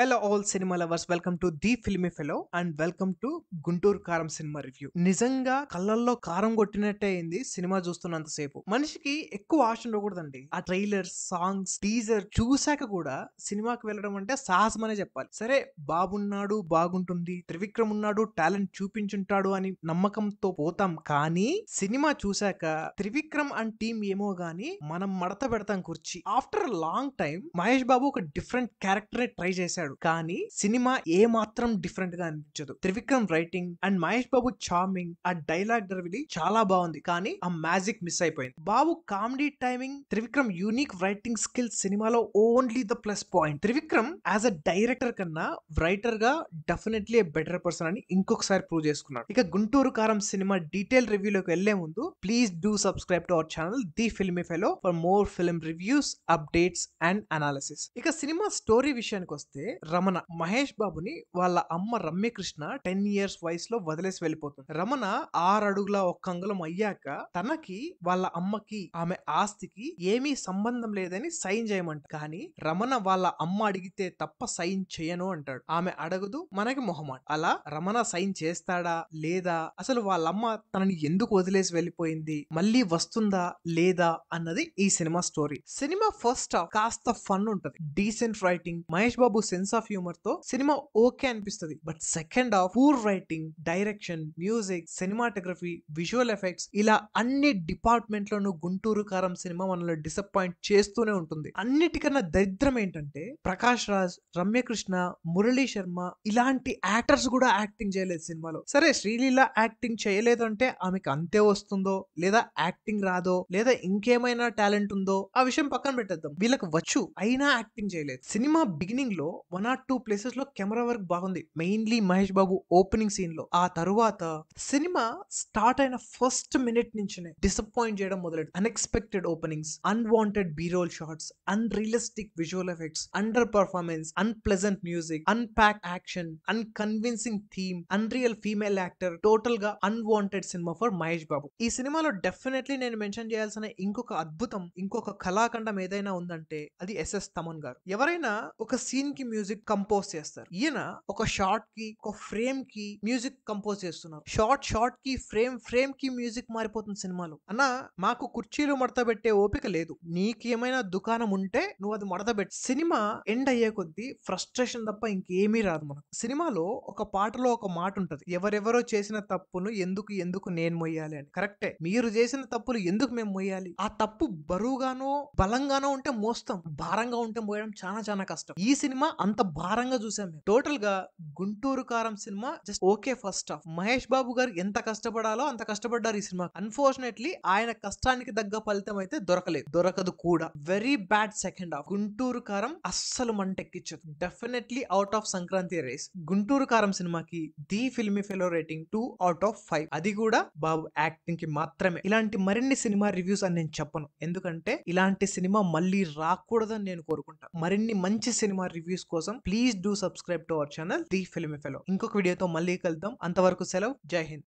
hello all cinema lovers welcome to the filmy fellow and welcome to Guntur Kaaram cinema review నిజంగా కళ్ళల్లో కారం కొట్టినట్టే అయింది cinema చూస్తున్నంతసేపు మనిషికి ఎక్కువ ఆశ ఉండకూడదండి ఆ ట్రైలర్ సాంగ్స్ టీజర్ చూశాక కూడా సినిమాకి వెళ్ళడం అంటే సాహసం అనే చెప్పాలి సరే బాబున్నాడు బాగుంటుంది త్రివిక్రమ్ ఉన్నాడు టాలెంట్ చూపించుంటాడు అని నమ్మకంతో పోతాం కానీ సినిమా చూశాక త్రివిక్రమ్ అండ్ టీం ఏమో గాని మనం మడత పెడతాం కుర్చీ after long time Mahesh Babu ఒక డిఫరెంట్ క్యారెక్టర్ ట్రై చేశాడు చేశాడు కానీ సినిమా ఏ మాత్రం డిఫరెంట్ గా అనిపించదు Trivikram writing and Mahesh Babu charming ఆ డైలాగ్ డెలివరీ చాలా బాగుంది కానీ ఆ మ్యాజిక్ మిస్ అయిపోయింది Babu comedy timing Trivikram unique writing skill సినిమాలో only the plus point Trivikram as a director కన్నా రైటర్ గా డెఫినెట్లీ బెటర్ పర్సన్ అని ఇంకొకసారి ప్రూవ్ చేసుకున్నాడు ఇక గుంటూరు కారం సినిమా డీటెయిల్ రివ్యూలోకి వెళ్లే ముందు please do subscribe to our channel the film fellow for more film reviews updates and analysis ఇక సినిమా స్టోరీ విషయానికి వస్తే రమణ మహేష్ బాబుని వాళ్ళ అమ్మ రమ్యకృష్ణ టెన్ ఇయర్స్ లో వదిలేసి వెళ్ళిపోతుంది రమణ ఆరు అడుగుల ఒక్క అంగుళం అయ్యాక తనకి వాళ్ళ అమ్మకి ఆమె ఆస్తికి ఏమీ సంబంధం లేదని సైన్ చేయమంట కానీ రమణ వాళ్ళ అమ్మ అడిగితే తప్ప సైన్ చేయను అంటాడు ఆమె అడగదు మనకి మొహమాట అలా రమణ సైన్ చేస్తాడా లేదా అసలు వాళ్ళమ్మ తనని ఎందుకు వదిలేసి వెళ్ళిపోయింది మళ్ళీ వస్తుందా లేదా అన్నది ఈ సినిమా స్టోరీ సినిమా ఫస్ట్ కాస్త ఫన్ ఉంటది decent writing Mahesh Babu sense of humour తో సినిమా ఓకే అనిపిస్తుంది but second half poor writing direction music cinematography visual effects ఇలా అన్ని డిపార్ట్మెంట్ లోను గుంటూరు కారం సినిమా మనల్ని డిసప్పాయింట్ చేస్తూనే ఉంటుంది అన్నిటికన్నా దరిద్రం ఏంటంటే ప్రకాష్ రాజ్ రమ్యకృష్ణ మురళీ శర్మ ఇలాంటి యాక్టర్స్ కూడా యాక్టింగ్ చేయలేదు సినిమాలో సరే శ్రీలీల యాక్టింగ్ చేయలేదు అంటే ఆమెకు అంతే వస్తుందో లేదా యాక్టింగ్ రాదో లేదా ఇంకేమైనా టాలెంట్ ఉందో ఆ విషయం పక్కన పెట్టేద్దాం వీళ్ళకి వచ్చు అయినా యాక్టింగ్ చేయలేదు సినిమా బిగినింగ్ లో వన్ ఆర్ టూ ప్లేసెస్ లో కెమెరా వర్క్ బాగుంది mainly Mahesh Babu opening scene లో ఆ తర్వాత సినిమా స్టార్ట్ అయిన ఫస్ట్ మినిట్ నుంచినే డిసప్పాయింట్ చేయడం మొదలెడు unexpected openings unwanted B roll shots unrealistic visual effects under performance unpleasant music unpack action unconvincing theme unreal female actor total గా unwanted cinema for Mahesh Babu ఈ సినిమాలో డెఫినెట్లీ నేను మెన్షన్ చేయాల్సిన ఇంకొక అద్భుతం ఇంకొక కళాఖండం ఏదైనా ఉందంటే అది ఎస్ఎస్ తమన్ గారు ఎవరైనా ఒక సీన్ కి మ్యూజిక్ కంపోజ్ చేస్తారు ఈయన ఒక షార్ట్ కి ఒక ఫ్రేమ్ కి మ్యూజిక్ కంపోజ్ చేస్తున్నారు షార్ట్ షార్ట్ కి ఫ్రేమ్ ఫ్రేమ్ కి మ్యూజిక్ మారిపోతుంది సినిమాలో అన్న మాకు కుర్చీలు మడత పెట్టే ఓపిక లేదు నీకేమైనా దుకాణం ఉంటే నువ్వు అది మడత సినిమా ఎండ్ అయ్యే కొద్దీ ఫ్రస్ట్రేషన్ తప్ప ఇంకేమీ రాదు మనకు సినిమాలో ఒక పాటలో ఒక మాట ఉంటది ఎవరెవరో చేసిన తప్పును ఎందుకు ఎందుకు నేను మొయ్యాలి అని కరెక్టే మీరు చేసిన తప్పులు ఎందుకు మేము మొయ్యాలి ఆ తప్పు బరువుగానో బలంగానో ఉంటే మోస్తాం భారంగా ఉంటే మోయడం చాలా చాలా కష్టం ఈ సినిమా అంత భారంగా చూసాం మేము టోటల్ గా Guntur Kaaram cinema just okay first half Mahesh Babu garu ఎంత కష్టపడాలో అంత కష్టపడ్డారు ఈ సినిమా అన్ఫార్చునేట్లీ ఆయన కష్టానికి తగ్గ ఫలితం అయితే దొరకలేదు దొరకదు కూడా very bad second half Guntur Kaaram అస్సలు మంటెక్కించదు definitely out of Sankranti race Guntur Kaaram సినిమాకి the filmy fellow rating two out of five అది కూడా బాబు యాక్టింగ్ కి మాత్రమే ఇలాంటి మరిన్ని సినిమా రివ్యూస్ అని నేను చెప్పను ఎందుకంటే ఇలాంటి సినిమా మళ్ళీ రాకూడదని నేను కోరుకుంటాను మరిన్ని మంచి సినిమా రివ్యూస్ కోసం కోసం please do subscribe to our channel the film fellow ఇంకొక వీడియోతో మళ్ళీ కలుద్దాం అంతవరకు సెలవు జై హింద్